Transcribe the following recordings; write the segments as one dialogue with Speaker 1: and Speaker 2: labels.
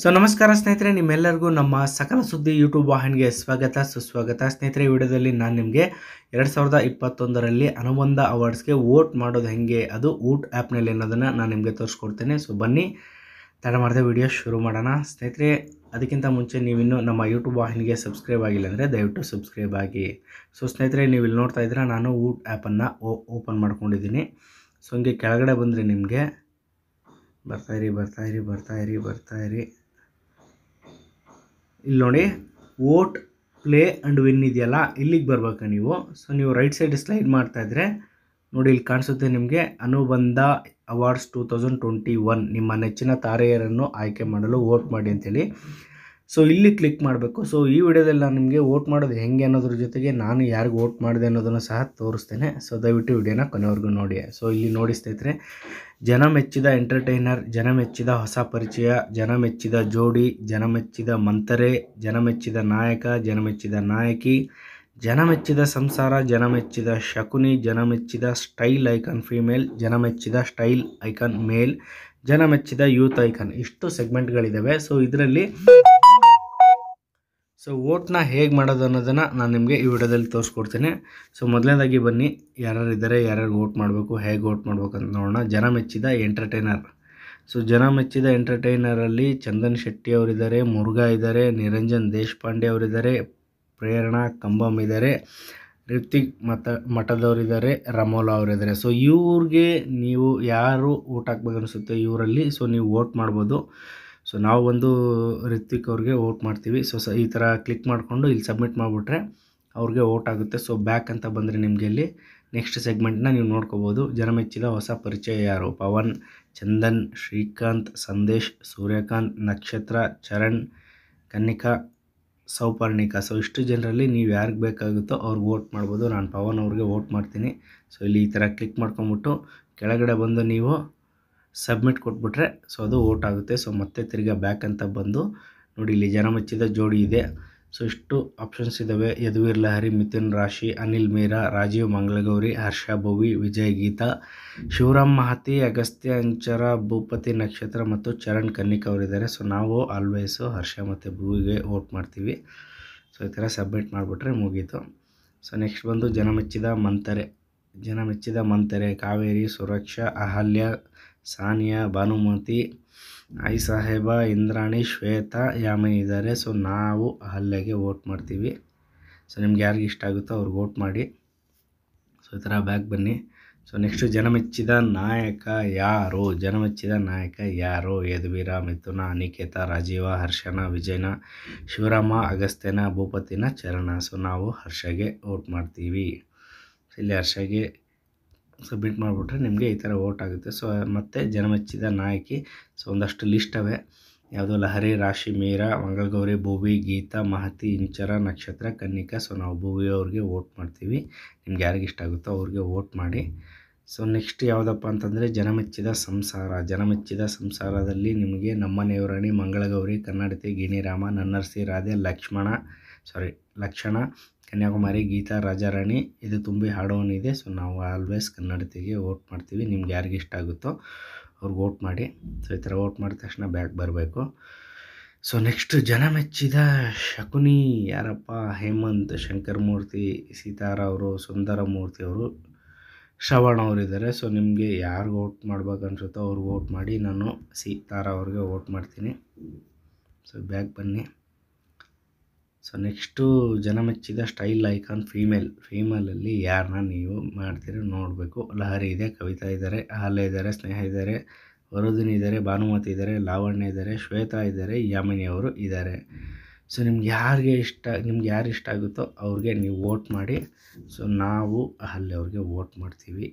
Speaker 1: so ನಮಸ್ಕಾರ ಸ್ನೇಹಿತರೆ ನಿಮ್ಮೆಲ್ಲರಿಗೂ ನಮ್ಮ ಸಕಲ ಸುದ್ದಿ ಯೂಟ್ಯೂಬ್ ವಾಹಿನಿಗೆ ಸ್ವಾಗತ ಸುಸ್ವಾಗತ ಸ್ನೇಹಿತರೆ ವಿಡಿಯೋದಲ್ಲಿ ನಾನು ನಿಮಗೆ ಎರಡು ಸಾವಿರದ ಇಪ್ಪತ್ತೊಂದರಲ್ಲಿ ಅನುಬಂಧ ಅವಾರ್ಡ್ಸ್ಗೆ ವೋಟ್ ಮಾಡೋದು ಹೆಂಗೆ ಅದು ಊಟ್ ಆ್ಯಪ್ನಲ್ಲಿ ಅನ್ನೋದನ್ನು ನಾನು ನಿಮಗೆ ತೋರಿಸ್ಕೊಡ್ತೇನೆ ಸೊ ಬನ್ನಿ ತಡ ಮಾಡಿದ ವಿಡಿಯೋ ಶುರು ಮಾಡೋಣ ಸ್ನೇಹಿತರೆ ಅದಕ್ಕಿಂತ ಮುಂಚೆ ನೀವಿನ್ನು ನಮ್ಮ ಯೂಟ್ಯೂಬ್ ವಾಹಿನಿಗೆ ಸಬ್ಸ್ಕ್ರೈಬ್ ಆಗಿಲ್ಲ ಅಂದರೆ ದಯವಿಟ್ಟು ಸಬ್ಸ್ಕ್ರೈಬ್ ಆಗಿ ಸೊ ಸ್ನೇಹಿತರೆ ನೀವು ಇಲ್ಲಿ ನೋಡ್ತಾ ಇದ್ದೀರಾ ನಾನು ಊಟ್ ಆ್ಯಪನ್ನು ಓಪನ್ ಮಾಡ್ಕೊಂಡಿದ್ದೀನಿ ಸೊ ಹಂಗೆ ಕೆಳಗಡೆ ಬಂದರೆ ನಿಮಗೆ ಬರ್ತಾಯಿರಿ ಬರ್ತಾಯಿರಿ ಬರ್ತಾಯಿರಿ ಬರ್ತಾಯಿರಿ ಇಲ್ಲಿ ನೋಡಿ ವೋಟ್ ಪ್ಲೇ ಆ್ಯಂಡ್ ವಿನ್ ಇದೆಯಲ್ಲ ಇಲ್ಲಿಗೆ ಬರಬೇಕು ನೀವು ಸೊ ನೀವು ರೈಟ್ ಸೈಡ್ ಸ್ಲೈಡ್ ಮಾಡ್ತಾಯಿದ್ರೆ ನೋಡಿ ಇಲ್ಲಿ ಕಾಣಿಸುತ್ತೆ ನಿಮಗೆ Anubandha awards two thousand twenty one ನಿಮ್ಮ ನೆಚ್ಚಿನ ತಾರೆಯರನ್ನು ಆಯ್ಕೆ ಮಾಡಲು ವೋಟ್ ಮಾಡಿ ಅಂತೇಳಿ ಸೊ ಇಲ್ಲಿ ಕ್ಲಿಕ್ ಮಾಡಬೇಕು ಸೊ ಈ ವಿಡಿಯೋದಲ್ಲಿ ನಾನು ನಿಮಗೆ ವೋಟ್ ಮಾಡೋದು ಹೆಂಗೆ ಅನ್ನೋದ್ರ ಜೊತೆಗೆ ನಾನು ಯಾರಿಗೆ ವೋಟ್ ಮಾಡಿದೆ ಅನ್ನೋದನ್ನು ಸಹ ತೋರಿಸ್ತೇನೆ ಸೊ ದಯವಿಟ್ಟು ವಿಡಿಯೋನ ಕೊನೆವರೆಗೂ ನೋಡಿ ಸೊ ಇಲ್ಲಿ ನೋಡಿ ಸ್ನೇಹಿತರೆ ಜನ ಮೆಚ್ಚಿದ ಎಂಟರ್ಟೈನರ್ ಜನ ಮೆಚ್ಚಿದ ಹೊಸ ಪರಿಚಯ ಜನ ಮೆಚ್ಚಿದ ಜೋಡಿ ಜನ ಮೆಚ್ಚಿದ ಮಂತರೆ ಜನ ಮೆಚ್ಚಿದ ನಾಯಕ ಜನ ಮೆಚ್ಚಿದ ನಾಯಕಿ ಜನ ಮೆಚ್ಚಿದ ಸಂಸಾರ ಜನ ಮೆಚ್ಚಿದ ಶಕುನಿ ಜನ ಮೆಚ್ಚಿದ ಸ್ಟೈಲ್ ಐಕಾನ್ ಫೀಮೇಲ್ ಜನ ಮೆಚ್ಚಿದ ಸ್ಟೈಲ್ ಐಕಾನ್ ಮೇಲ್ ಜನ ಮೆಚ್ಚಿದ ಯೂತ್ ಐಕಾನ್ ಇಷ್ಟು ಸೆಗ್ಮೆಂಟ್ಗಳಿದ್ದಾವೆ ಸೊ ಇದರಲ್ಲಿ ಸೊ ಓಟ್ನ ಹೇಗೆ ಮಾಡೋದು ಅನ್ನೋದನ್ನು ನಾನು ನಿಮಗೆ ಈ ವಿಡಿಯೋದಲ್ಲಿ ತೋರಿಸ್ಕೊಡ್ತೀನಿ ಸೊ ಮೊದಲನೇದಾಗಿ ಬನ್ನಿ ಯಾರ್ಯಾರು ಇದ್ದಾರೆ ಯಾರ್ಯಾರು ಓಟ್ ಮಾಡಬೇಕು ಹೇಗೆ ಓಟ್ ಮಾಡಬೇಕು ಅಂತ ನೋಡೋಣ ಜನ ಮೆಚ್ಚಿದ ಎಂಟರ್ಟೈನರ್ ಸೊ ಜನ ಮೆಚ್ಚಿದ ಎಂಟರ್ಟೈನರಲ್ಲಿ ಚಂದನ್ ಶೆಟ್ಟಿ ಅವರಿದ್ದಾರೆ ಮುರುಘಾ ಇದ್ದಾರೆ ನಿರಂಜನ್ ದೇಶಪಾಂಡೆ ಅವರಿದ್ದಾರೆ ಪ್ರೇರಣಾ ಕಂಬಮ್ ಇದ್ದಾರೆ ಋತಿಕ್ ಮತ ಮಠದವರಿದ್ದಾರೆ ರಮೋಲಾ ಅವರಿದ್ದಾರೆ ಸೊ ಇವ್ರಿಗೆ ನೀವು ಯಾರು ಓಟ್ ಹಾಕ್ಬೇಕನ್ನಿಸುತ್ತೆ ಇವರಲ್ಲಿ ಸೊ ನೀವು ಓಟ್ ಮಾಡ್ಬೋದು ಸೊ ನಾವು ಒಂದು ರಿತ್ವಿಕ್ ಅವ್ರಿಗೆ ವೋಟ್ ಮಾಡ್ತೀವಿ ಸೊ ಸ ಈ ಥರ ಕ್ಲಿಕ್ ಮಾಡಿಕೊಂಡು ಇಲ್ಲಿ ಸಬ್ಮಿಟ್ ಮಾಡಿಬಿಟ್ರೆ ಅವ್ರಿಗೆ ವೋಟ್ ಆಗುತ್ತೆ ಸೊ ಬ್ಯಾಕ್ ಅಂತ ಬಂದರೆ ನಿಮಗೆ ಇಲ್ಲಿ ನೆಕ್ಸ್ಟ್ ಸೆಗ್ಮೆಂಟ್ನ ನೀವು ನೋಡ್ಕೋಬೋದು ಮೆಚ್ಚಿದ ಹೊಸ ಪರಿಚಯ ಯಾರು ಪವನ್ ಚಂದನ್ ಶ್ರೀಕಾಂತ್ ಸಂದೇಶ್ ಸೂರ್ಯಕಾಂತ್ ನಕ್ಷತ್ರ ಚರಣ್ ಕನ್ನಿಕಾ ಸೌಪರ್ಣಿಕಾ ಸೊ ಇಷ್ಟು ಜನರಲ್ಲಿ ನೀವು ಯಾರಿಗೆ ಬೇಕಾಗುತ್ತೋ ಅವ್ರಿಗೆ ವೋಟ್ ಮಾಡ್ಬೋದು ನಾನು ಪವನ್ ಅವ್ರಿಗೆ ವೋಟ್ ಮಾಡ್ತೀನಿ ಸೊ ಇಲ್ಲಿ ಈ ಥರ ಕ್ಲಿಕ್ ಮಾಡ್ಕೊಂಬಿಟ್ಟು ಕೆಳಗಡೆ ಬಂದು ನೀವು ಸಬ್ಮಿಟ್ ಕೊಟ್ಬಿಟ್ರೆ ಸೊ ಅದು ಓಟ್ ಆಗುತ್ತೆ ಸೊ ಮತ್ತೆ ತಿರ್ಗಿ ಬ್ಯಾಕ್ ಅಂತ ಬಂದು ನೋಡಿ ಇಲ್ಲಿ ಜನ ಮೆಚ್ಚಿದ ಜೋಡಿ ಇದೆ ಸೊ ಇಷ್ಟು ಆಪ್ಷನ್ಸ್ ಇದ್ದಾವೆ ಯದುವೀರ್ ಲಹರಿ ಮಿಥುನ್ ರಾಶಿ ಅನಿಲ್ ಮೀರಾ ರಾಜೀವ್ ಮಂಗಳಗೌರಿ ಹರ್ಷ ಭೋವಿ ವಿಜಯ್ ಗೀತಾ ಶಿವರಾಮ್ ಮಹತಿ ಅಗಸ್ತ್ಯ ಅಂಚರ ಭೂಪತಿ ನಕ್ಷತ್ರ ಮತ್ತು ಚರಣ್ ಕನ್ನಿಕ್ ಅವರಿದ್ದಾರೆ ಸೊ ನಾವು ಆಲ್ವೇಸು ಹರ್ಷ ಮತ್ತು ಭೂವಿಗೆ ವೋಟ್ ಮಾಡ್ತೀವಿ ಸೊ ಈ ಥರ ಸಬ್ಮಿಟ್ ಮಾಡಿಬಿಟ್ರೆ ಮುಗೀತು ಸೊ ನೆಕ್ಸ್ಟ್ ಬಂದು ಜನಮೆಚ್ಚಿದ ಮೆಚ್ಚಿದ ಮಂತರೆ ಜನ ಮಂತರೆ ಕಾವೇರಿ ಸುರಕ್ಷಾ ಅಹಲ್ಯ ಸಾನಿಯಾ ಭಾನುಮತಿ ಸಾಹೇಬ ಇಂದ್ರಾಣಿ ಶ್ವೇತಾ ಯಾಮಿನಿ ಇದ್ದಾರೆ ಸೊ ನಾವು ಹಲ್ಲೆಗೆ ವೋಟ್ ಮಾಡ್ತೀವಿ ಸೊ ನಿಮ್ಗೆ ಯಾರಿಗೆ ಇಷ್ಟ ಆಗುತ್ತೋ ಅವ್ರಿಗೆ ವೋಟ್ ಮಾಡಿ ಸೊ ಈ ಥರ ಬ್ಯಾಕ್ ಬನ್ನಿ ಸೊ ನೆಕ್ಸ್ಟು ಜನಮೆಚ್ಚಿದ ನಾಯಕ ಯಾರು ಜನಮೆಚ್ಚಿದ ನಾಯಕ ಯಾರು ಯದುವೀರ ಮಿಥುನ ಅನಿಕೇತ ರಾಜೀವ ಹರ್ಷನ ವಿಜಯನ ಶಿವರಾಮ ಅಗಸ್ತ್ಯನ ಭೂಪತಿನ ಚರಣ ಸೊ ನಾವು ಹರ್ಷಗೆ ವೋಟ್ ಮಾಡ್ತೀವಿ ಇಲ್ಲಿ ಹರ್ಷಗೆ ಸಬ್ಮಿಟ್ ಮಾಡಿಬಿಟ್ರೆ ನಿಮಗೆ ಈ ಥರ ಓಟ್ ಆಗುತ್ತೆ ಸೊ ಮತ್ತು ಜನಮೆಚ್ಚಿದ ನಾಯಕಿ ಸೊ ಒಂದಷ್ಟು ಲಿಸ್ಟ್ ಅವೆ ಯಾವುದು ಲಹರಿ ರಾಶಿ ಮೀರಾ ಮಂಗಳಗೌರಿ ಭೂವಿ ಗೀತಾ ಮಹತಿ ಇಂಚರ ನಕ್ಷತ್ರ ಕನ್ನಿಕಾ ಸೊ ನಾವು ಭೂವಿ ಅವ್ರಿಗೆ ವೋಟ್ ಮಾಡ್ತೀವಿ ನಿಮ್ಗೆ ಯಾರಿಗಿಷ್ಟ ಇಷ್ಟ ಆಗುತ್ತೋ ಅವ್ರಿಗೆ ವೋಟ್ ಮಾಡಿ ಸೊ ನೆಕ್ಸ್ಟ್ ಯಾವುದಪ್ಪ ಅಂತಂದರೆ ಜನಮೆಚ್ಚಿದ ಸಂಸಾರ ಜನಮೆಚ್ಚಿದ ಸಂಸಾರದಲ್ಲಿ ನಿಮಗೆ ನಮ್ಮನೆಯವರಾಣಿ ಮಂಗಳಗೌರಿ ಕನ್ನಡತಿ ಗಿಣಿರಾಮ ನನ್ನರ್ಸಿ ರಾಧೆ ಲಕ್ಷ್ಮಣ ಸಾರಿ ಲಕ್ಷಣ ಕನ್ಯಾಕುಮಾರಿ ಗೀತಾ ರಾಜಾರಾಣಿ ಇದು ತುಂಬಿ ಹಾಡೋನಿದೆ ಸೊ ನಾವು ಆಲ್ವೇಸ್ ಕನ್ನಡತಿಗೆ ವೋಟ್ ಮಾಡ್ತೀವಿ ನಿಮ್ಗೆ ಯಾರಿಗೆ ಇಷ್ಟ ಆಗುತ್ತೋ ಅವ್ರಿಗೆ ವೋಟ್ ಮಾಡಿ ಸೊ ಈ ಥರ ವೋಟ್ ಮಾಡಿದ ತಕ್ಷಣ ಬ್ಯಾಕ್ ಬರಬೇಕು ಸೊ ನೆಕ್ಸ್ಟ್ ಜನ ಮೆಚ್ಚಿದ ಶಕುನಿ ಯಾರಪ್ಪ ಹೇಮಂತ್ ಶಂಕರ್ ಮೂರ್ತಿ ಸೀತಾರಾವರು ಸುಂದರ ಮೂರ್ತಿ ಅವರು ಶ್ರವಣ್ ಅವರಿದ್ದಾರೆ ಸೊ ನಿಮಗೆ ಯಾರು ಓಟ್ ಮಾಡ್ಬೇಕು ಅನ್ಸುತ್ತೋ ಅವ್ರಿಗೆ ವೋಟ್ ಮಾಡಿ ನಾನು ಸಿ ಅವ್ರಿಗೆ ಓಟ್ ಮಾಡ್ತೀನಿ ಸೊ ಬ್ಯಾಗ್ ಬನ್ನಿ ಸೊ ನೆಕ್ಸ್ಟು ಜನ ಮೆಚ್ಚಿದ ಸ್ಟೈಲ್ ಐಕಾನ್ ಫೀಮೇಲ್ ಫೀಮೇಲಲ್ಲಿ ಯಾರನ್ನ ನೀವು ಮಾಡ್ತೀರೋ ನೋಡಬೇಕು ಲಹರಿ ಇದೆ ಕವಿತಾ ಇದ್ದಾರೆ ಹಾಲ ಇದ್ದಾರೆ ಸ್ನೇಹ ಇದ್ದಾರೆ ವರುದಿನಿ ಇದ್ದಾರೆ ಭಾನುಮತಿ ಇದ್ದಾರೆ ಲಾವಣ್ಯ ಇದ್ದಾರೆ ಶ್ವೇತಾ ಇದ್ದಾರೆ ಯಾಮಿನಿ ಅವರು ಇದ್ದಾರೆ ಸೊ ನಿಮ್ಗೆ ಯಾರಿಗೆ ಇಷ್ಟ ನಿಮ್ಗೆ ಯಾರು ಇಷ್ಟ ಆಗುತ್ತೋ ಅವ್ರಿಗೆ ನೀವು ವೋಟ್ ಮಾಡಿ ಸೊ ನಾವು ಅಲ್ಲಿ ಅವ್ರಿಗೆ ವೋಟ್ ಮಾಡ್ತೀವಿ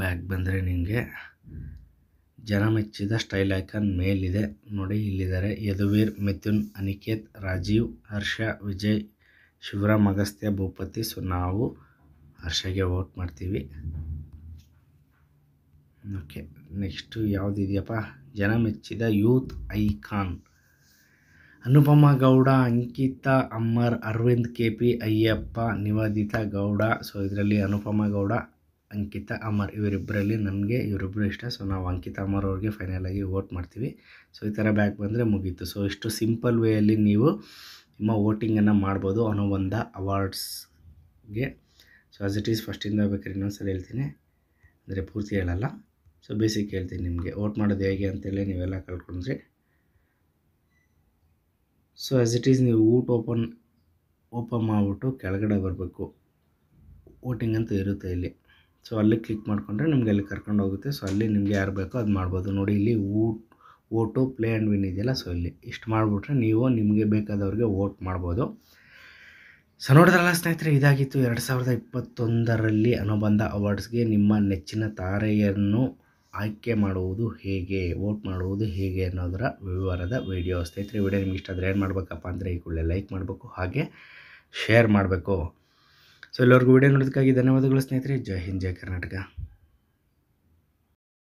Speaker 1: ಬ್ಯಾಗ್ ಬಂದರೆ ನಿಮಗೆ ಜನ ಮೆಚ್ಚಿದ ಸ್ಟೈಲ್ ಐಕಾನ್ ಮೇಲಿದೆ ನೋಡಿ ಇಲ್ಲಿದ್ದಾರೆ ಯದುವೀರ್ ಮಿಥುನ್ ಅನಿಕೇತ್ ರಾಜೀವ್ ಹರ್ಷ ವಿಜಯ್ ಶಿವರಾಮ್ ಅಗಸ್ತ್ಯ ಭೂಪತಿ ಸೊ ನಾವು ಹರ್ಷಗೆ ವೋಟ್ ಮಾಡ್ತೀವಿ ಓಕೆ ನೆಕ್ಸ್ಟು ಯಾವುದಿದೆಯಪ್ಪ ಜನ ಮೆಚ್ಚಿದ youth icon Anupama Gowda Ankita Amar Aravind K P Ayyappa Niveditha Gowda so ಇದರಲ್ಲಿ ಅನುಪಮ ಗೌಡ ಅಂಕಿತಾ ಅಮರ್ ಇವರಿಬ್ಬರಲ್ಲಿ ನನಗೆ ಇವರಿಬ್ಬರು ಇಷ್ಟ ಸೊ ನಾವು ಅಂಕಿತ ಅಮರ್ ಅವ್ರಿಗೆ ಫೈನಲಾಗಿ ವೋಟ್ ಮಾಡ್ತೀವಿ ಸೊ ಈ ಥರ ಬ್ಯಾಕ್ ಬಂದರೆ ಮುಗೀತು ಸೊ ಇಷ್ಟು ಸಿಂಪಲ್ ವೇಯಲ್ಲಿ ನೀವು ನಿಮ್ಮ ವೋಟಿಂಗನ್ನು ಮಾಡ್ಬೋದು ಅನುಬಂಧ ಅವಾರ್ಡ್ಸ್ಗೆ ಸೊ ಆಸ್ ಇಟ್ ಈಸ್ ಫಸ್ಟಿಂದ ಇನ್ನೊಂದು ಇನ್ನೊಂದ್ಸಲ ಹೇಳ್ತೀನಿ ಅಂದರೆ ಪೂರ್ತಿ ಹೇಳಲ್ಲ ಸೊ ಬೇಸಿಕ್ ಹೇಳ್ತೀನಿ ನಿಮಗೆ ವೋಟ್ ಮಾಡೋದು ಹೇಗೆ ಅಂತೇಳಿ ನೀವೆಲ್ಲ ಕಳ್ಕೊಂಡ್ರಿ ಸೊ ಆ್ಯಸ್ ಇಟ್ ಈಸ್ ನೀವು ಊಟ ಓಪನ್ ಓಪನ್ ಮಾಡಿಬಿಟ್ಟು ಕೆಳಗಡೆ ಬರಬೇಕು ವೋಟಿಂಗ್ ಅಂತ ಇರುತ್ತೆ ಇಲ್ಲಿ ಸೊ ಅಲ್ಲಿ ಕ್ಲಿಕ್ ಮಾಡಿಕೊಂಡ್ರೆ ನಿಮಗೆ ಅಲ್ಲಿ ಕರ್ಕೊಂಡು ಹೋಗುತ್ತೆ ಸೊ ಅಲ್ಲಿ ನಿಮಗೆ ಯಾರು ಬೇಕೋ ಅದು ಮಾಡ್ಬೋದು ನೋಡಿ ಇಲ್ಲಿ Voot vote play and win ಇದೆಯಲ್ಲ ಸೊ ಇಲ್ಲಿ ಇಷ್ಟು ಮಾಡಿಬಿಟ್ರೆ ನೀವು ನಿಮಗೆ ಬೇಕಾದವ್ರಿಗೆ ಓಟ್ ಮಾಡ್ಬೋದು ಸೊ ನೋಡಿದ್ರಲ್ಲ ಸ್ನೇಹಿತರೆ ಇದಾಗಿತ್ತು ಎರಡು ಸಾವಿರದ ಇಪ್ಪತ್ತೊಂದರಲ್ಲಿ ಅನುಬಂಧ ಅವಾರ್ಡ್ಸ್ಗೆ ನಿಮ್ಮ ನೆಚ್ಚಿನ ತಾರೆಯನ್ನು ಆಯ್ಕೆ ಮಾಡುವುದು ಹೇಗೆ ವೋಟ್ ಮಾಡುವುದು ಹೇಗೆ ಅನ್ನೋದರ ವಿವರದ ವಿಡಿಯೋ ಸ್ನೇಹಿತರೆ ವಿಡಿಯೋ ನಿಮ್ಗೆ ಇಷ್ಟ ಆದರೆ ಏನು ಮಾಡಬೇಕಪ್ಪ ಅಂದರೆ ಈ ಕೂಡಲೇ ಲೈಕ್ ಮಾಡಬೇಕು ಹಾಗೆ ಶೇರ್ ಮಾಡಬೇಕು ಸೊ ಎಲ್ಲರಿಗೂ ವಿಡಿಯೋ ನೋಡೋದಕ್ಕಾಗಿ ಧನ್ಯವಾದಗಳು ಸ್ನೇಹಿತರೆ ಜೈ ಹಿಂದ್ ಜೈ ಕರ್ನಾಟಕ